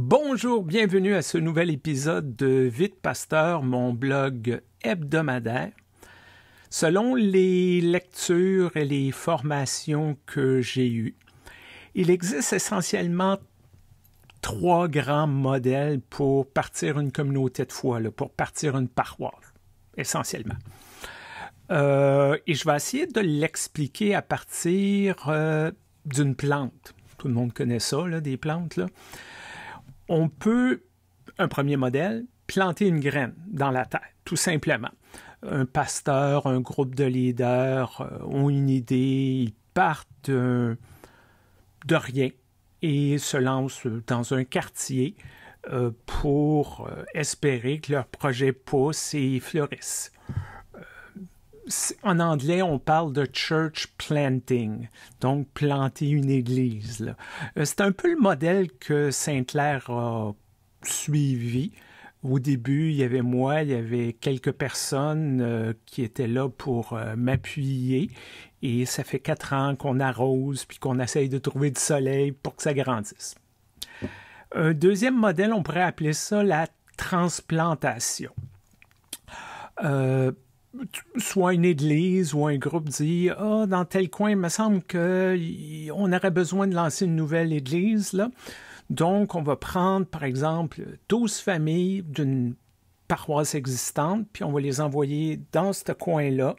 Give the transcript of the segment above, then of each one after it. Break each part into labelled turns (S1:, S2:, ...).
S1: Bonjour, bienvenue à ce nouvel épisode de Vite Pasteur, mon blog hebdomadaire. Selon les lectures et les formations que j'ai eues, il existe essentiellement trois grands modèles pour partir une communauté de foi, pour partir une paroisse, essentiellement. Euh, et je vais essayer de l'expliquer à partir euh, d'une plante. Tout le monde connaît ça, des plantes. Là on peut, un premier modèle, planter une graine dans la terre, tout simplement. Un pasteur, un groupe de leaders euh, ont une idée, ils partent euh, de rien et se lancent dans un quartier euh, pour espérer que leur projet pousse et fleurisse en anglais, on parle de church planting, donc planter une église. Euh, c'est un peu le modèle que Sainte-Claire a suivi. Au début, il y avait moi, il y avait quelques personnes euh, qui étaient là pour euh, m'appuyer. Et ça fait quatre ans qu'on arrose, puis qu'on essaye de trouver du soleil pour que ça grandisse. Un deuxième modèle, on pourrait appeler ça la transplantation soit une église ou un groupe dit Ah, dans tel coin, il me semble qu'on aurait besoin de lancer une nouvelle église. Là. Donc, on va prendre, par exemple, 12 familles d'une paroisse existante, puis on va les envoyer dans ce coin-là,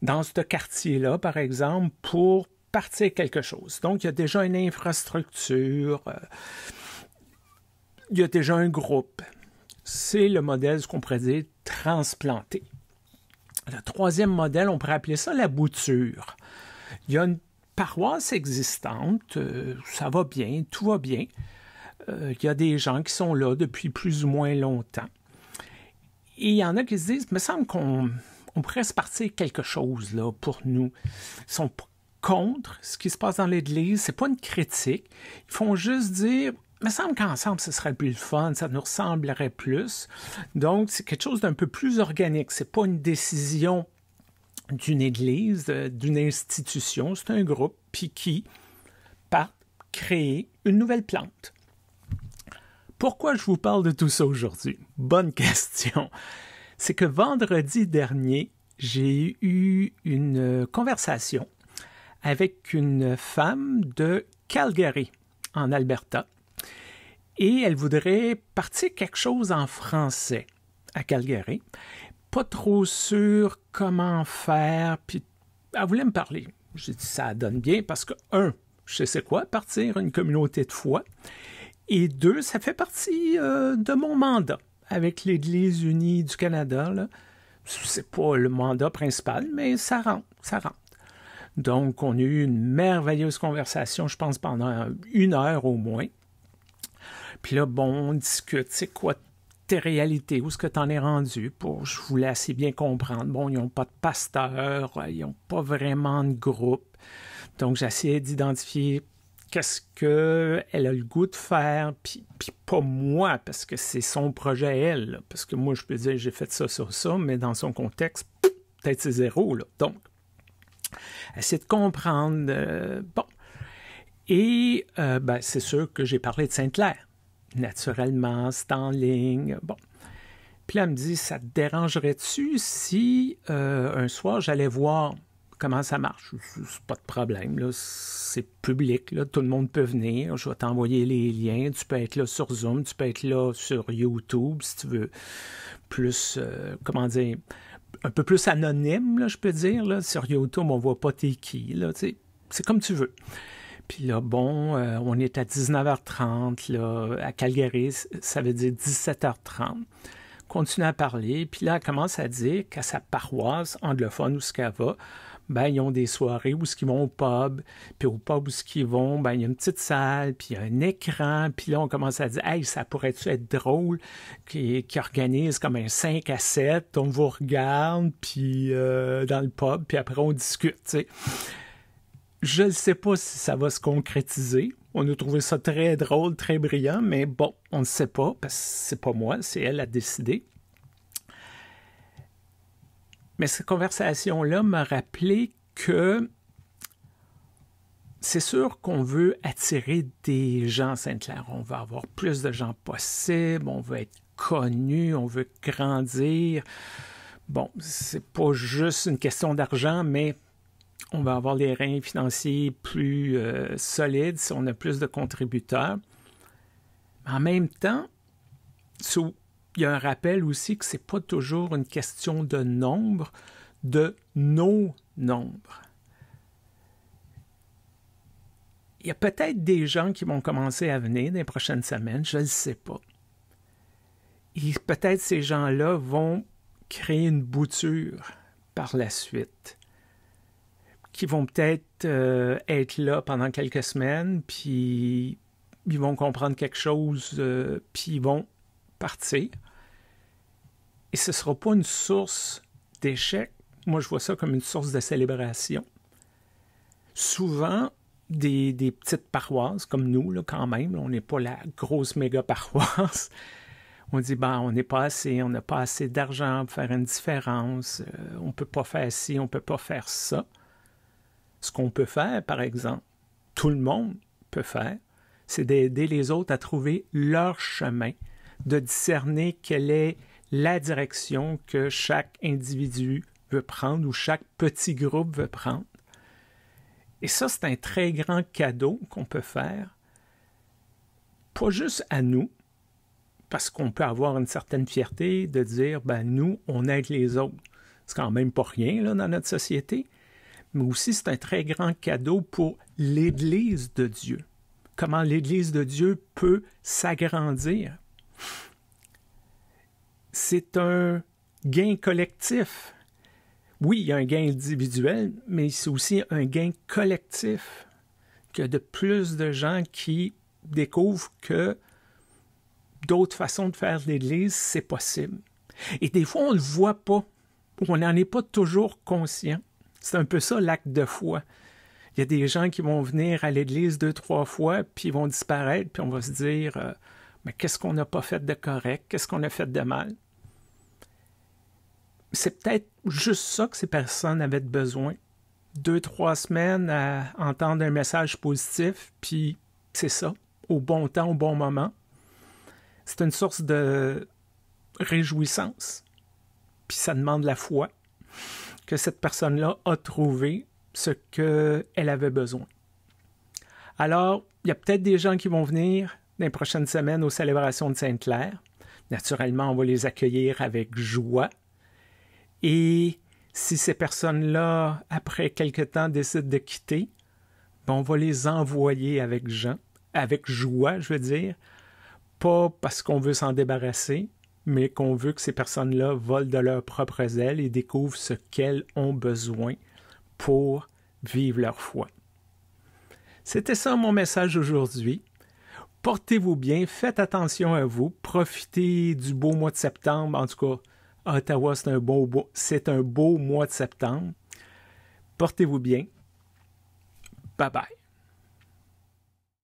S1: dans ce quartier-là, par exemple, pour partir quelque chose. Donc, il y a déjà une infrastructure, euh, il y a déjà un groupe. C'est le modèle, ce qu'on pourrait dire, transplanté. Le troisième modèle, on pourrait appeler ça la bouture. Il y a une paroisse existante, euh, ça va bien, tout va bien. Euh, il y a des gens qui sont là depuis plus ou moins longtemps. Et il y en a qui se disent, il me semble qu'on pourrait se partir quelque chose là pour nous. Ils sont contre ce qui se passe dans l'Église, c'est pas une critique. Ils font juste dire, me semble qu'ensemble, ce serait plus fun, ça nous ressemblerait plus. Donc, c'est quelque chose d'un peu plus organique. Ce n'est pas une décision d'une église, euh, d'une institution, c'est un groupe, puis qui part créer une nouvelle plante. Pourquoi je vous parle de tout ça aujourd'hui? Bonne question. C'est que vendredi dernier, j'ai eu une euh, conversation avec une femme de Calgary, en Alberta, et elle voudrait partir quelque chose en français à Calgary. Pas trop sûr comment faire, puis elle voulait me parler. J'ai dit, ça donne bien parce que, un, je sais quoi, partir une communauté de foi, et deux, ça fait partie euh, de mon mandat avec l'Église unie du Canada. C'est pas le mandat principal, mais ça rentre, ça rentre. Donc, on a eu une merveilleuse conversation, je pense, pendant une heure au moins. Puis là, bon, on discute, c'est quoi tes réalités, où est-ce que t'en es rendu pour, je voulais assez bien comprendre. Bon, ils n'ont pas de pasteur, euh, ils n'ont pas vraiment de groupe. Donc, j'essayais d'identifier qu'est-ce qu'elle a le goût de faire, puis, pas moi, parce que c'est son projet elle. Parce que moi, je peux dire, j'ai fait ça, ça, ça, mais dans son contexte, peut-être c'est zéro. Donc, essayer de comprendre. Euh, bon. Et euh, ben, c'est sûr que j'ai parlé de Sainte-Claire naturellement, c'est en ligne. Bon. Puis là, elle me dit, ça te dérangerait-tu si euh, un soir, j'allais voir comment ça marche? C'est pas de problème, là. c'est public, là. tout le monde peut venir, je vais t'envoyer les liens, tu peux être là sur Zoom, tu peux être là sur YouTube si tu veux. Plus, euh, comment dire, un peu plus anonyme, là, je peux dire. Là. Sur YouTube, on voit pas t'es qui, là, c'est comme tu veux. Puis là, bon, euh, on est à 19h30, là, à Calgary, ça veut dire 17h30. Continue à parler, puis là, elle commence à dire qu'à sa paroisse anglophone, où ce qu'elle va, ben, ils ont des soirées où ce qu'ils vont au pub, puis au pub où ce qu'ils vont, ben, il y a une petite salle, puis il y a un écran, puis là, on commence à dire, hey, ça pourrait-tu être drôle qui, qui organise comme un 5 à 7, on vous regarde, puis euh, dans le pub, puis après, on discute, tu sais. Je ne sais pas si ça va se concrétiser. On a trouvé ça très drôle, très brillant, mais bon, on ne sait pas, parce que c'est pas moi, c'est elle a décidé. Mais cette conversation-là m'a rappelé que c'est sûr qu'on veut attirer des gens à Sainte-Claire. On veut avoir plus de gens possible, on veut être connu, on veut grandir. Bon, c'est pas juste une question d'argent, mais on va avoir des reins financiers plus euh, solides si on a plus de contributeurs. Mais en même temps, il y a un rappel aussi que ce n'est pas toujours une question de nombre, de nos nombres. Il y a peut-être des gens qui vont commencer à venir dans les prochaines semaines, je ne sais pas. Et peut-être ces gens-là vont créer une bouture par la suite qui vont peut-être euh, être là pendant quelques semaines, puis ils vont comprendre quelque chose, euh, puis ils vont partir. Et ce ne sera pas une source d'échec. Moi, je vois ça comme une source de célébration. Souvent, des, petites paroisses comme nous, là, quand même, on n'est pas la grosse méga paroisse. on dit ben, on n'est pas assez, on n'a pas assez d'argent pour faire une différence, euh, on ne peut pas faire ci, on ne peut pas faire ça. Ce qu'on peut faire, par exemple, tout le monde peut faire, c'est d'aider les autres à trouver leur chemin, de discerner quelle est la direction que chaque individu veut prendre ou chaque petit groupe veut prendre. Et ça, c'est un très grand cadeau qu'on peut faire, pas juste à nous, parce qu'on peut avoir une certaine fierté de dire, ben nous, on aide les autres. C'est quand même pas rien là, dans notre société, mais aussi c'est un très grand cadeau pour l'Église de Dieu. Comment l'Église de Dieu peut s'agrandir. C'est un gain collectif. Oui, il y a un gain individuel, mais c'est aussi un gain collectif que de plus de gens qui découvrent que d'autres façons de faire l'Église, c'est possible. Et des fois, on ne le voit pas, on n'en est pas toujours conscient. C'est un peu ça l'acte de foi. Il y a des gens qui vont venir à l'église deux, trois fois, puis ils vont disparaître, puis on va se dire euh, Mais qu'est-ce qu'on n'a pas fait de correct Qu'est-ce qu'on a fait de mal C'est peut-être juste ça que ces personnes avaient besoin. Deux, trois semaines à entendre un message positif, puis c'est ça, au bon temps, au bon moment. C'est une source de réjouissance, puis ça demande la foi que cette personne-là a trouvé ce qu'elle avait besoin. Alors, il y a peut-être des gens qui vont venir dans les prochaines semaines aux célébrations de Sainte-Claire. Naturellement, on va les accueillir avec joie. Et si ces personnes-là, après quelque temps, décident de quitter, ben, on va les envoyer avec, Jean, avec joie, je veux dire, pas parce qu'on veut s'en débarrasser, mais qu'on veut que ces personnes-là volent de leurs propres ailes et découvrent ce qu'elles ont besoin pour vivre leur foi. C'était ça mon message aujourd'hui. Portez-vous bien, faites attention à vous, profitez du beau mois de septembre. En tout cas, Ottawa, c'est un, beau, beau, un beau mois de septembre. Portez-vous bien. Bye bye.